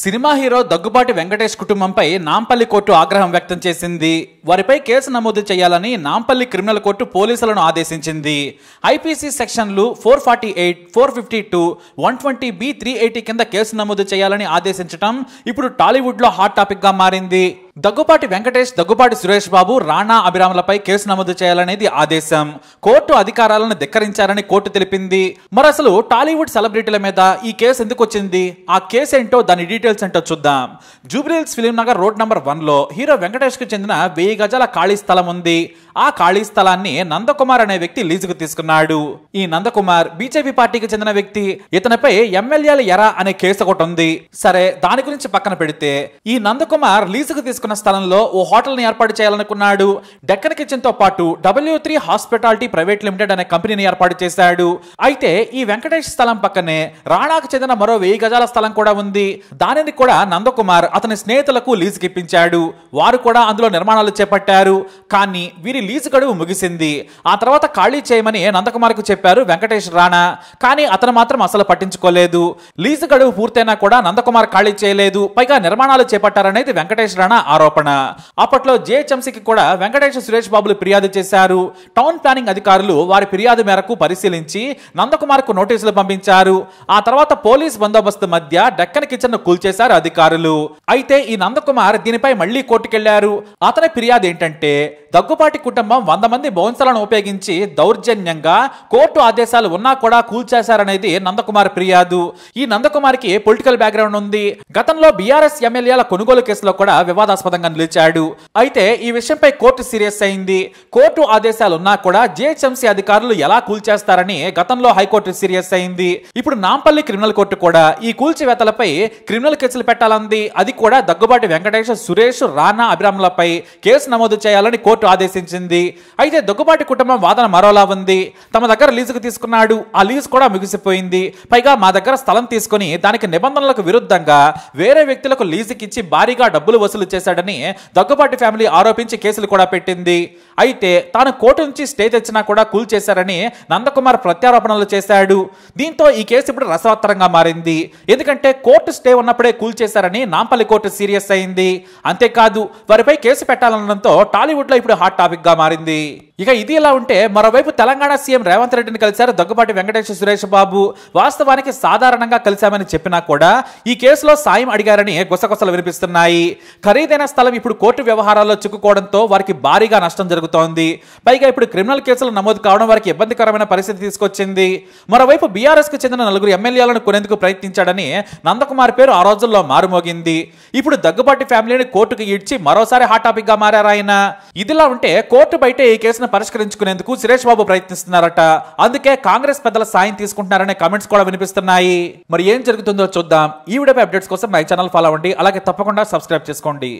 cinema hero Daggubati Venkatesh కుటుంబంపై Nampally court ఆగ్రహం వ్యక్తం చేసింది వారిపై కేసు నమోదు చేయాలని నాంపల్లి క్రిమినల్ కోర్టు పోలీసులను ఆదేశించింది ఐపీసీ సెక్షన్లు four forty eight four fifty two one twenty B three eighty కింద కేసు నమోదు చేయాలని ఆదేశించడం ఇప్పుడు టాలీవుడ్లో హాట్ టాపిక్గా మారింది దగ్గుపాటి వెంకటేష్ దగ్గుపాటి సురేష్ బాబు రాణా అభిరాములపై కేసు నమోదు చేయాలనేది ఆదేశం కోర్టు అధికారాలను ధిక్కరించారని కోర్టు తెలిపింది మరి అసలు టాలీవుడ్ సెలబ్రిటీల మీద ఈ కేసు ఎందుకు వచ్చింది ఆ కేసు ఏంటో దాని డీటెయిల్స్ ఏంటో చూద్దాం Jubilee Hills film Nagar road number వన్లో హీరో వెంకటేష్కు చెందిన వెయ్యి గజాల ఖాళీ స్థలం ఉంది ఆ ఖాళీ స్థలాన్ని నందకుమార్ అనే వ్యక్తి లీజుకు తీసుకున్నాడు ఈ నందకుమార్ బీజేపీ పార్టీకి చెందిన వ్యక్తి ఇతనిపై ఎమ్మెల్యేల ఎరా అనే కేసు ఒకటి ఉంది సరే దాని గురించి పక్కన పెడితే ఈ నందకుమార్ లీజుకు తీసుకున్న స్థలంలో ఓ హోటల్ని ఏర్పాటు చేయాలనుకున్నాడు డెక్కన్ కిచెన్ తో పాటు W three hospitality private limited అనే కంపెనీని ఏర్పాటు చేశాడు అయితే ఈ వెంకటేష్ స్థలం పక్కనే రాణాకు చెందిన మరో వెయ్యి గజాల స్థలం కూడా ఉంది దానిని కూడా నందకుమార్ అతని స్నేహితులకు లీజుకి ఇప్పించాడు వారు కూడా అందులో నిర్మాణాలు చేపట్టారు కానీ వీరి లీజు గడువు ముగిసింది ఆ తర్వాత ఖాళీ చేయమని నందకుమార్కు చెప్పారు వెంకటేష్ రాణా కానీ అతను మాత్రం అసలు పట్టించుకోలేదు లీజు గడువు పూర్తయినా కూడా నందకుమార్ ఖాళీ చేయలేదు పైగా నిర్మాణాలు చేపట్టారనేది వెంకటేష్ రాణా ఆరోపణ అప్పట్లో జేహెచ్ఎంసీకి కూడా వెంకటేష్ సురేష్ బాబులు ఫిర్యాదు చేశారు టౌన్ ప్లానింగ్ అధికారులు వారి ఫిర్యాదు మేరకు పరిశీలించి నందకుమార్కు నోటీసులు పంపించారు ఆ తర్వాత పోలీస్ బందోబస్తు మధ్య డక్కన్ కిచెన్ కూల్చేశారు అధికారులు అయితే ఈ నందకుమార్ దీనిపై మళ్లీ కోర్టుకెళ్లారు అతని ఫిర్యాదు ఏంటంటే దగ్గుబాటి కుటుంబం వంద మంది బౌన్సర్లను ఉపయోగించి దౌర్జన్యంగా కోర్టు ఆదేశాలు ఉన్నా కూడా కూల్చేశారనేది నందకుమార్ ఫిర్యాదు ఈ నందకుమార్కి పొలిటికల్ బ్యాక్గ్రౌండ్ ఉంది గతంలో బీఆర్ఎస్ ఎమ్మెల్యేల కొనుగోలు కేసులో కూడా వివాదాస్పదంగా నిలిచాడు అయితే ఈ విషయంపై కోర్టు సీరియస్ అయింది కోర్టు ఆదేశాలు కూడా జిహెచ్ఎంసీ అధికారులు ఎలా కూల్చేస్తారని గతంలో హైకోర్టు సీరియస్ అయింది ఇప్పుడు నాంపల్లి క్రిమినల్ కోర్టు కూడా ఈ కూల్చివేతలపై క్రిమినల్ కేసులు పెట్టాలంది అది కూడా దగ్గుబాటి వెంకటేష్ సురేష్ రానా అభిరాములపై కేసు నమోదు చేయాలని కోర్టు ఆదేశించింది ముగిసింది అయితే దగ్గుబాటి కుటుంబం వాదన మరోలా ఉంది తమ దగ్గర లీజుకు తీసుకున్నాడు ఆ లీజు కూడా ముగిసిపోయింది పైగా మా దగ్గర స్థలం తీసుకుని దానికి నిబంధనలకు విరుద్ధంగా వేరే వ్యక్తులకు లీజుకిచ్చి భారీగా డబ్బులు వసూలు చేశాడని దగ్గుబాటి ఫ్యామిలీ ఆరోపించి కేసులు కూడా పెట్టింది అయితే తాను కోర్టు నుంచి స్టే తెచ్చినా కూడా కూల్ చేశారని నందకుమార్ ప్రత్యారోపణలు చేశాడు దీంతో ఈ కేసు ఇప్పుడు రసవత్తరంగా మారింది ఎందుకంటే కోర్టు స్టే ఉన్నప్పుడే కూల్ చేశారని నాంపల్లి కోర్టు సీరియస్ అయింది అంతేకాదు వారిపై కేసు పెట్టాలనడంతో టాలీవుడ్లో ఇప్పుడు హాట్ టాపిక్గా మారింది ఇక ఇది ఇలా ఉంటే మరోవైపు తెలంగాణ సీఎం రేవంత్ రెడ్డిని కలిశారు దగ్గుబాటి వెంకటేశ్వర సురేష్ బాబు వాస్తవానికి సాధారణంగా కలిశామని చెప్పినా కూడా ఈ కేసులో సాయం అడిగారని గుసగుసలు వినిపిస్తున్నాయి ఖరీదైన స్థలం ఇప్పుడు కోర్టు వ్యవహారాల్లో చిక్కుకోవడంతో వారికి భారీగా నష్టం జరుగుతోంది పైగా ఇప్పుడు క్రిమినల్ కేసులు నమోదు కావడం వారికి ఇబ్బందికరమైన పరిస్థితి తీసుకొచ్చింది మరోవైపు కు చెందిన నలుగురు ఎమ్మెల్యేలను కొనేందుకు ప్రయత్నించాడని నందకుమార్ పేరు ఆ రోజుల్లో మారుమోగింది ఇప్పుడు దగ్గుబాటి ఫ్యామిలీని కోర్టుకు ఇడ్చి మరోసారి హాట్ టాపిక్ గా మారారాయన ఇదిలా ఉంటే కోర్టు బయట ఈ కేసును పరిష్కరించుకునేందుకు సురేష్ బాబు ప్రయత్నిస్తున్నారట అందుకే కాంగ్రెస్ పెద్దల సాయం తీసుకుంటున్నారనే కమెంట్స్ కూడా వినిపిస్తున్నాయి మరి ఏం జరుగుతుందో చూద్దాం ఈ వీడియోపై అప్డేట్స్ కోసం మై ఛానల్ ఫాలో అవ్వండి అలాగే తప్పకుండా సబ్స్క్రైబ్ చేసుకోండి